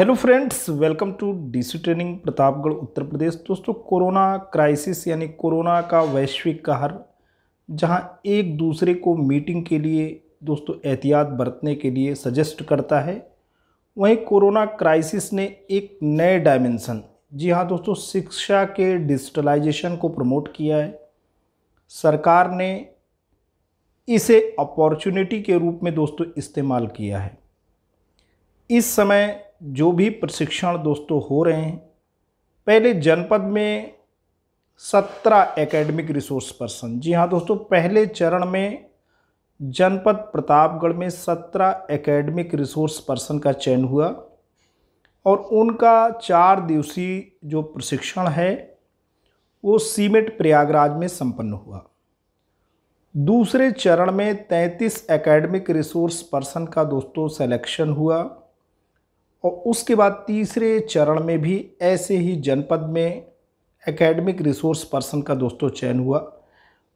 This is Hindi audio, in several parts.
hello friends welcome to DC training Pratapgarh Uttar Pradesh दोस्तों कोरोना क्राइसिस यानी कोरोना का वैश्विक कहर जहां एक दूसरे को मीटिंग के लिए दोस्तों एहतियात बरतने के लिए सजेस्ट करता है वहीं कोरोना क्राइसिस ने एक नए डायमेंशन जी हां दोस्तों शिक्षा के डिजिटलाइजेशन को प्रमोट किया है सरकार ने इसे अपॉर्चुनिटी के रूप में दोस्तों इस्तेमाल किया है इस समय जो भी प्रशिक्षण दोस्तों हो रहे हैं पहले जनपद में सत्रह एकेडमिक रिसोर्स पर्सन जी हाँ दोस्तों पहले चरण में जनपद प्रतापगढ़ में सत्रह एकेडमिक रिसोर्स पर्सन का चयन हुआ और उनका चार दिवसीय जो प्रशिक्षण है वो सीमेंट प्रयागराज में संपन्न हुआ दूसरे चरण में 33 एकेडमिक रिसोर्स पर्सन का दोस्तों सिलेक्शन हुआ और उसके बाद तीसरे चरण में भी ऐसे ही जनपद में एकेडमिक रिसोर्स पर्सन का दोस्तों चयन हुआ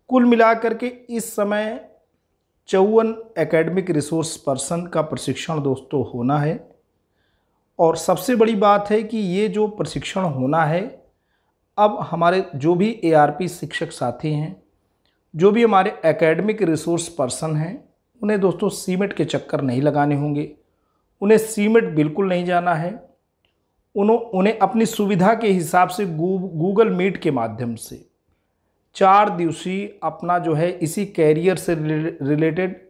कुल मिलाकर के इस समय चौवन एकेडमिक रिसोर्स पर्सन का प्रशिक्षण दोस्तों होना है और सबसे बड़ी बात है कि ये जो प्रशिक्षण होना है अब हमारे जो भी एआरपी शिक्षक साथी हैं जो भी हमारे एकेडमिक रिसोर्स पर्सन हैं उन्हें दोस्तों सीमेंट के चक्कर नहीं लगाने होंगे उन्हें सीमेंट बिल्कुल नहीं जाना है उन्हों उन्हें अपनी सुविधा के हिसाब से गूगल मीट के माध्यम से चार दिवसीय अपना जो है इसी कैरियर से रिलेटेड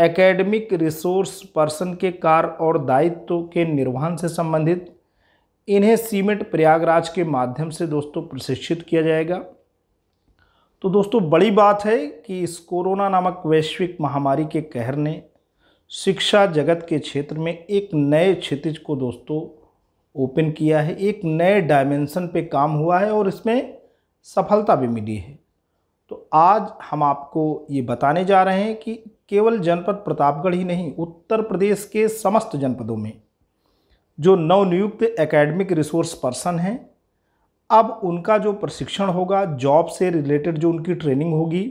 एकेडमिक रिसोर्स पर्सन के कार्य और दायित्व के निर्वहन से संबंधित इन्हें सीमेंट प्रयागराज के माध्यम से दोस्तों प्रशिक्षित किया जाएगा तो दोस्तों बड़ी बात है कि इस कोरोना नामक वैश्विक महामारी के कहर ने शिक्षा जगत के क्षेत्र में एक नए क्षितिज को दोस्तों ओपन किया है एक नए डायमेंशन पे काम हुआ है और इसमें सफलता भी मिली है तो आज हम आपको ये बताने जा रहे हैं कि केवल जनपद प्रतापगढ़ ही नहीं उत्तर प्रदेश के समस्त जनपदों में जो नवनियुक्त एकेडमिक रिसोर्स पर्सन हैं अब उनका जो प्रशिक्षण होगा जॉब से रिलेटेड जो उनकी ट्रेनिंग होगी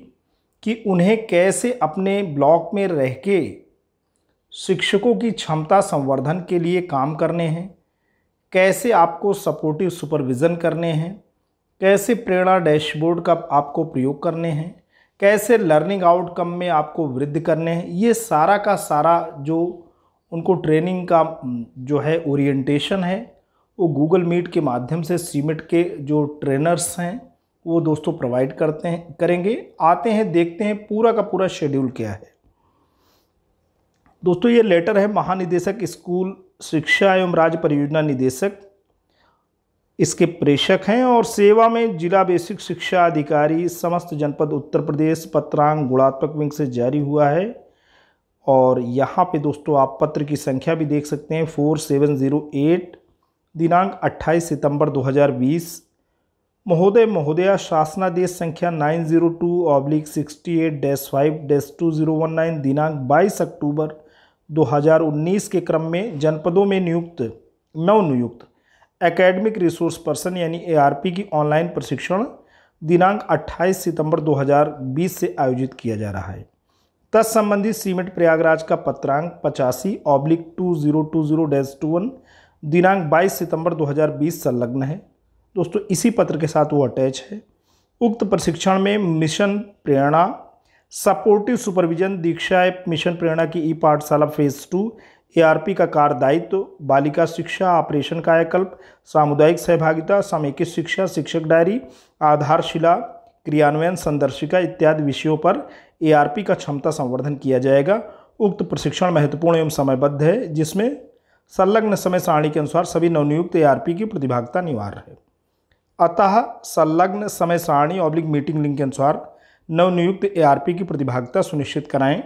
कि उन्हें कैसे अपने ब्लॉक में रह के शिक्षकों की क्षमता संवर्धन के लिए काम करने हैं कैसे आपको सपोर्टिव सुपरविज़न करने हैं कैसे प्रेरणा डैशबोर्ड का आपको प्रयोग करने हैं कैसे लर्निंग आउटकम में आपको वृद्धि करने हैं ये सारा का सारा जो उनको ट्रेनिंग का जो है ओरिएंटेशन है वो गूगल मीट के माध्यम से सीमिट के जो ट्रेनर्स हैं वो दोस्तों प्रोवाइड करते हैं करेंगे आते हैं देखते हैं पूरा का पूरा शेड्यूल क्या है दोस्तों ये लेटर है महानिदेशक स्कूल शिक्षा एवं राज्य परियोजना निदेशक इसके प्रेषक हैं और सेवा में जिला बेसिक शिक्षा अधिकारी समस्त जनपद उत्तर प्रदेश पत्रांग गुणात्मक विंग से जारी हुआ है और यहाँ पे दोस्तों आप पत्र की संख्या भी देख सकते हैं फोर सेवन ज़ीरो एट दिनांक अट्ठाईस सितंबर दो हज़ार बीस महोदय महोदया शासनादेश संख्या nine zero two oblique sixty eight dash five dash two zero one nine दिनांक बाईस अक्टूबर 2019 के क्रम में जनपदों में नियुक्त नवनियुक्त एकेडमिक रिसोर्स पर्सन यानी एआरपी की ऑनलाइन प्रशिक्षण दिनांक 28 सितंबर 2020 से आयोजित किया जा रहा है तत्संबंधित सीमेंट प्रयागराज का पत्रांक पचासी oblique two zero two zero dash two one दिनांक 22 सितंबर 2020 संलग्न है दोस्तों इसी पत्र के साथ वो अटैच है उक्त प्रशिक्षण में mission Prerna supportive supervision Diksha app mission Prerna की ई पाठशाला फेज टू एआरपी का कार्य दायित्व तो, बालिका शिक्षा ऑपरेशन कायाकल्प सामुदायिक सहभागिता समेकित शिक्षा शिक्षक डायरी आधारशिला क्रियान्वयन संदर्शिका इत्यादि विषयों पर एआरपी का क्षमता संवर्धन किया जाएगा उक्त प्रशिक्षण महत्वपूर्ण एवं समयबद्ध है जिसमें संलग्न समय सारणी के अनुसार सभी नवनियुक्त पी की प्रतिभागिता अनिवार्य है अतः संलग्न समय सारणी ऑब्लिक मीटिंग लिंक के अनुसार नवनियुक्त एआरपी की प्रतिभागिता सुनिश्चित कराएं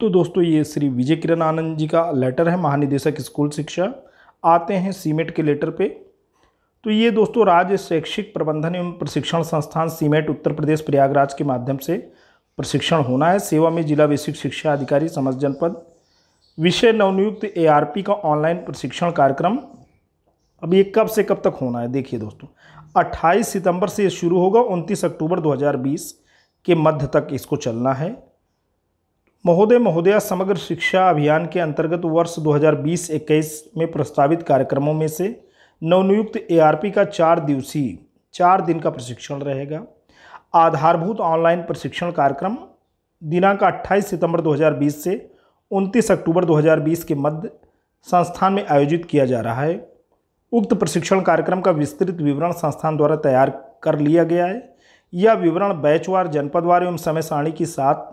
तो दोस्तों ये श्री विजय किरण आनंद जी का लेटर है महानिदेशक स्कूल शिक्षा आते हैं सीमेट e के लेटर पे तो ये दोस्तों राज्य शैक्षिक प्रबंधन एवं प्रशिक्षण संस्थान सीमेट e उत्तर प्रदेश प्रयागराज के माध्यम से प्रशिक्षण होना है सेवा में जिला बेसिक शिक्षा अधिकारी समस्त जनपद विषय नवनियुक्त ए का ऑनलाइन प्रशिक्षण कार्यक्रम अब ये कब से कब तक होना है देखिए दोस्तों 28 सितंबर से शुरू होगा 29 अक्टूबर 2020 के मध्य तक इसको चलना है महोदय महोदया समग्र शिक्षा अभियान के अंतर्गत वर्ष 2020-21 में प्रस्तावित कार्यक्रमों में से नवनियुक्त एआरपी का चार दिवसीय चार दिन का प्रशिक्षण रहेगा आधारभूत ऑनलाइन प्रशिक्षण कार्यक्रम दिनांक 28 सितंबर 2020 से 29 अक्टूबर 2020 के मध्य संस्थान में आयोजित किया जा रहा है उक्त प्रशिक्षण कार्यक्रम का विस्तृत विवरण संस्थान द्वारा तैयार कर लिया गया है यह विवरण बैचवार जनपदवार एवं समय सारणी के साथ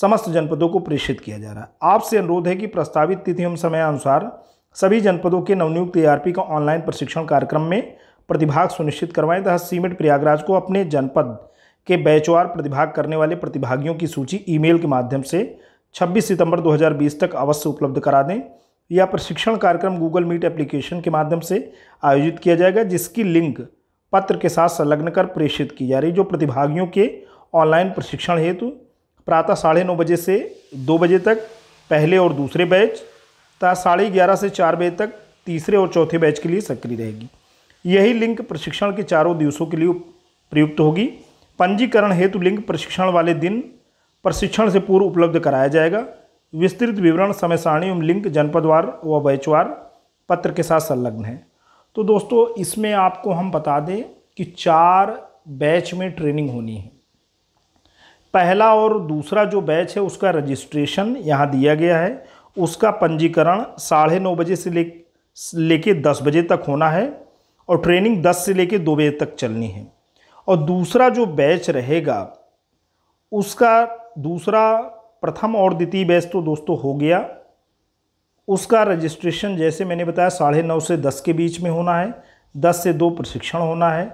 समस्त जनपदों को प्रेषित किया जा रहा है आपसे अनुरोध है कि प्रस्तावित तिथि एवं समय अनुसार सभी जनपदों के नवनियुक्त एआरपी का ऑनलाइन प्रशिक्षण कार्यक्रम में प्रतिभाग सुनिश्चित करवाएं तथा सीमेंट प्रयागराज को अपने जनपद के बैचवार प्रतिभाग करने वाले प्रतिभागियों की सूची ईमेल के माध्यम से 26 सितंबर 2020 तक अवश्य उपलब्ध करा दें यह प्रशिक्षण कार्यक्रम गूगल मीट एप्लीकेशन के माध्यम से आयोजित किया जाएगा जिसकी लिंक पत्र के साथ संलग्न कर प्रेषित की जा रही जो प्रतिभागियों के ऑनलाइन प्रशिक्षण हेतु प्रातः साढ़े नौ बजे से दो बजे तक पहले और दूसरे बैच तथा साढ़े ग्यारह से चार बजे तक तीसरे और चौथे बैच के लिए सक्रिय रहेगी यही लिंक प्रशिक्षण के चारों दिवसों के लिए प्रयुक्त होगी पंजीकरण हेतु लिंक प्रशिक्षण वाले दिन प्रशिक्षण से पूर्व उपलब्ध कराया जाएगा विस्तृत विवरण समय सारणी एवं लिंक जनपदवार व बैचवार पत्र के साथ संलग्न है तो दोस्तों इसमें आपको हम बता दें कि चार बैच में ट्रेनिंग होनी है पहला और दूसरा जो बैच है उसका रजिस्ट्रेशन यहाँ दिया गया है उसका पंजीकरण साढ़े नौ बजे से ले लेके दस बजे तक होना है और ट्रेनिंग दस से लेके दो बजे तक चलनी है और दूसरा जो बैच रहेगा उसका दूसरा प्रथम और द्वितीय बैच तो दोस्तों हो गया उसका रजिस्ट्रेशन जैसे मैंने बताया साढ़े नौ से दस के बीच में होना है दस से दो प्रशिक्षण होना है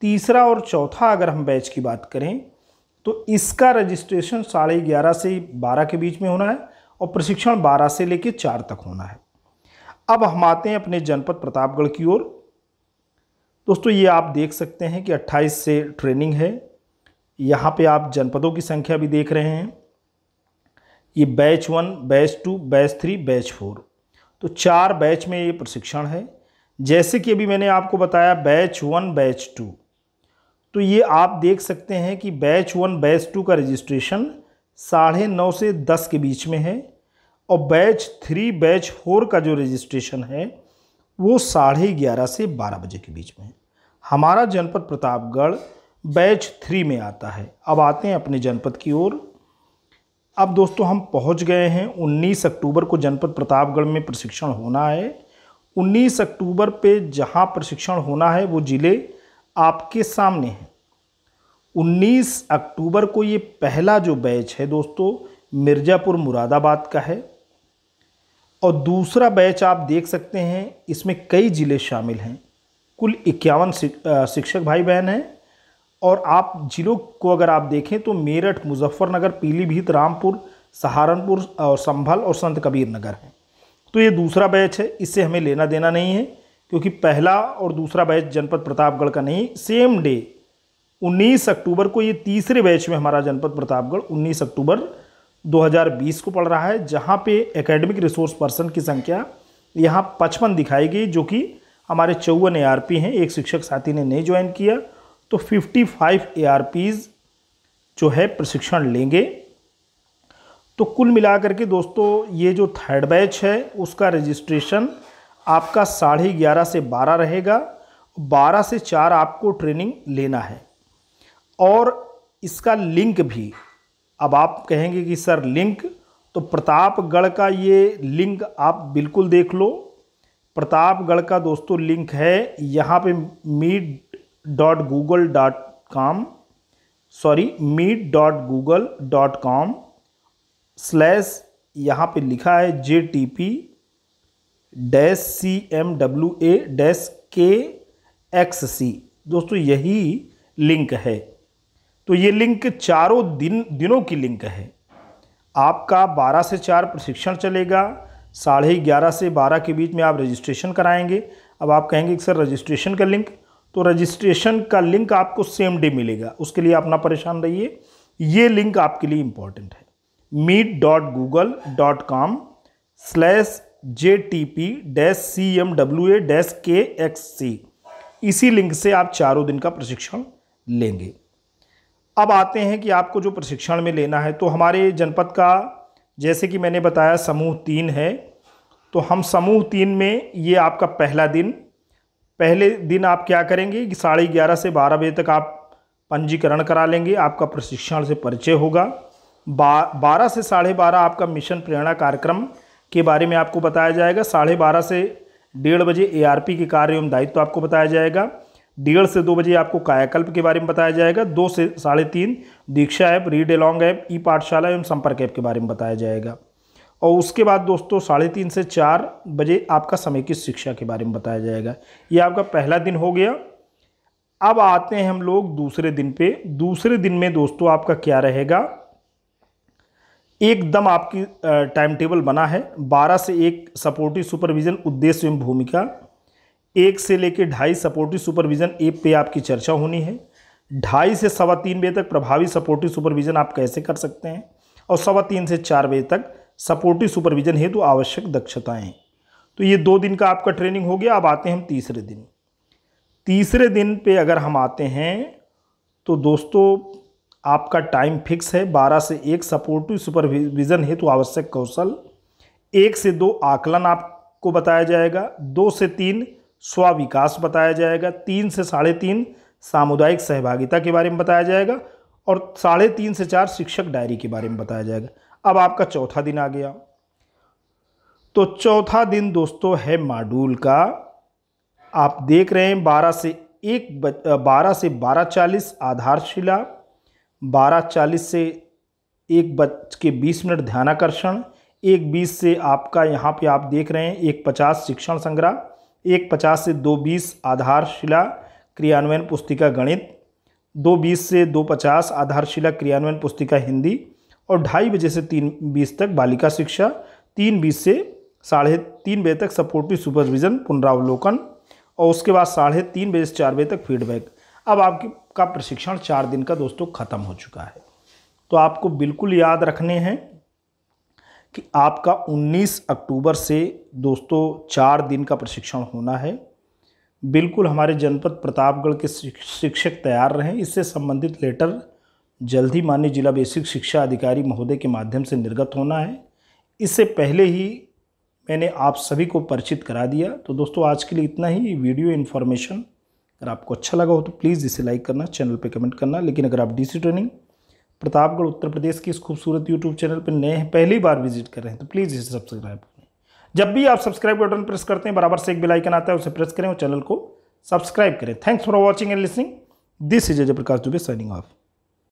तीसरा और चौथा अगर हम बैच की बात करें तो इसका रजिस्ट्रेशन साढ़े ग्यारह से बारह के बीच में होना है और प्रशिक्षण बारह से लेकर चार तक होना है अब हम आते हैं अपने जनपद प्रतापगढ़ की ओर दोस्तों ये आप देख सकते हैं कि अट्ठाईस से ट्रेनिंग है यहाँ पर आप जनपदों की संख्या भी देख रहे हैं ये batch one batch two batch three batch four तो चार बैच में ये प्रशिक्षण है जैसे कि अभी मैंने आपको बताया बैच वन बैच टू तो ये आप देख सकते हैं कि बैच वन बैच टू का रजिस्ट्रेशन साढ़े नौ से दस के बीच में है और बैच थ्री बैच फोर का जो रजिस्ट्रेशन है वो साढ़े ग्यारह से बारह बजे के बीच में है हमारा जनपद प्रतापगढ़ बैच थ्री में आता है अब आते हैं अपने जनपद की ओर अब दोस्तों हम पहुंच गए हैं 19 अक्टूबर को जनपद प्रतापगढ़ में प्रशिक्षण होना है 19 अक्टूबर पे जहां प्रशिक्षण होना है वो ज़िले आपके सामने हैं 19 अक्टूबर को ये पहला जो बैच है दोस्तों मिर्ज़ापुर मुरादाबाद का है और दूसरा बैच आप देख सकते हैं इसमें कई ज़िले शामिल हैं कुल इक्यावन शिक्षक भाई बहन हैं और आप ज़िलों को अगर आप देखें तो मेरठ मुजफ्फरनगर पीलीभीत रामपुर सहारनपुर और संभल और संत कबीर नगर है तो ये दूसरा बैच है इससे हमें लेना देना नहीं है क्योंकि पहला और दूसरा बैच जनपद प्रतापगढ़ का नहीं सेम डे 19 अक्टूबर को ये तीसरे बैच में हमारा जनपद प्रतापगढ़ 19 अक्टूबर 2020 को पड़ रहा है जहाँ पे एकेडमिक रिसोर्स पर्सन की संख्या यहाँ पचपन दिखाई गई जो कि हमारे चौवन ए हैं एक शिक्षक साथी ने नहीं ज्वाइन किया तो 55 फाइव जो है प्रशिक्षण लेंगे तो कुल मिलाकर के दोस्तों ये जो थर्ड बैच है उसका रजिस्ट्रेशन आपका साढ़े ग्यारह से बारह रहेगा बारह से चार आपको ट्रेनिंग लेना है और इसका लिंक भी अब आप कहेंगे कि सर लिंक तो प्रतापगढ़ का ये लिंक आप बिल्कुल देख लो प्रतापगढ़ का दोस्तों लिंक है यहाँ पे meet dot Google dot com sorry meet dot Google dot com slash यहाँ पर लिखा है J T P dash C M W A dash K X C दोस्तों यही लिंक है तो ये लिंक चारों दिन दिनों की लिंक है आपका 12 से 4 प्रशिक्षण चलेगा साढ़े ग्यारह से 12 के बीच में आप रजिस्ट्रेशन कराएंगे अब आप कहेंगे सर रजिस्ट्रेशन का लिंक तो रजिस्ट्रेशन का लिंक आपको सेम डे मिलेगा उसके लिए आप ना परेशान रहिए ये लिंक आपके लिए इम्पॉर्टेंट है meet dot Google dot com slash J T P dash C M W A dash K X C इसी लिंक से आप चारों दिन का प्रशिक्षण लेंगे अब आते हैं कि आपको जो प्रशिक्षण में लेना है तो हमारे जनपद का जैसे कि मैंने बताया समूह तीन है तो हम समूह तीन में ये आपका पहला दिन पहले दिन आप क्या करेंगे कि साढ़े ग्यारह से बारह बजे तक आप पंजीकरण करा लेंगे आपका प्रशिक्षण से परिचय होगा बा बारह से साढ़े बारह आपका मिशन प्रेरणा कार्यक्रम के बारे में आपको बताया जाएगा साढ़े बारह से डेढ़ बजे एआरपी के कार्य एवं दायित्व तो आपको बताया जाएगा डेढ़ से दो बजे आपको कायाकल्प के बारे में बताया जाएगा दो से साढ़े तीन Diksha app read along app e Pathshala एवं संपर्क ऐप के बारे में बताया जाएगा और उसके बाद दोस्तों साढ़े तीन से चार बजे आपका समय की शिक्षा के बारे में बताया जाएगा ये आपका पहला दिन हो गया अब आते हैं हम लोग दूसरे दिन पे दूसरे दिन में दोस्तों आपका क्या रहेगा एकदम आपकी टाइम टेबल बना है बारह से एक सपोर्टिव सुपरविज़न उद्देश्य एवं भूमिका एक से लेकर ढाई सपोर्टिव सुपरविज़न एप पे आपकी चर्चा होनी है ढाई से सवा तीन बजे तक प्रभावी सपोर्टिव सुपरविज़न आप कैसे कर सकते हैं और सवा तीन से चार बजे तक सपोर्टिव सुपरविजन हेतु तो आवश्यक दक्षताएं तो ये दो दिन का आपका ट्रेनिंग हो गया अब आते हैं हम तीसरे दिन तीसरे दिन पे अगर हम आते हैं तो दोस्तों आपका टाइम फिक्स है बारह से एक सपोर्टिव सुपरविजन हेतु तो आवश्यक कौशल एक से दो आकलन आपको बताया जाएगा दो से तीन स्व विकास बताया जाएगा तीन से साढ़े तीन सामुदायिक सहभागिता के बारे में बताया जाएगा और साढ़े तीन से चार शिक्षक डायरी के बारे में बताया जाएगा अब आपका चौथा दिन आ गया तो चौथा दिन दोस्तों है माडूल का आप देख रहे हैं बारह से एक बारह से बारह चालीस आधारशिला बारह चालीस से एक बज के बीस मिनट ध्यानाकर्षण एक बीस से आपका यहाँ पे आप देख रहे हैं एक पचास शिक्षण संग्रह एक पचास से दो बीस आधारशिला क्रियान्वयन पुस्तिका गणित दो बीस से दो पचास आधारशिला क्रियान्वयन पुस्तिका हिंदी और ढाई बजे से तीन बीस तक बालिका शिक्षा तीन बीस से साढ़े तीन बजे तक सपोर्टिव सुपरविज़न पुनरावलोकन और उसके बाद साढ़े तीन बजे से चार बजे तक फीडबैक अब आपकी का प्रशिक्षण चार दिन का दोस्तों ख़त्म हो चुका है तो आपको बिल्कुल याद रखने हैं कि आपका 19 अक्टूबर से दोस्तों चार दिन का प्रशिक्षण होना है बिल्कुल हमारे जनपद प्रतापगढ़ के शिक्षक तैयार रहें इससे संबंधित लेटर जल्द ही माननीय जिला बेसिक शिक्षा अधिकारी महोदय के माध्यम से निर्गत होना है इससे पहले ही मैंने आप सभी को परिचित करा दिया तो दोस्तों आज के लिए इतना ही वीडियो इन्फॉर्मेशन अगर आपको अच्छा लगा हो तो प्लीज़ इसे लाइक करना चैनल पर कमेंट करना लेकिन अगर आप डीसी ट्रेनिंग प्रतापगढ़ उत्तर प्रदेश की इस खूबसूरत यूट्यूब चैनल पर नए पहली बार विजिट कर रहे हैं तो प्लीज़ इसे सब्सक्राइब करें जब भी आप सब्सक्राइब बटन प्रेस करते हैं बराबर से एक बिलाइकन आता है उसे प्रेस करें और चैनल को सब्सक्राइब करें thanks for watching and listening this is Ajay Prakash Dubey signing of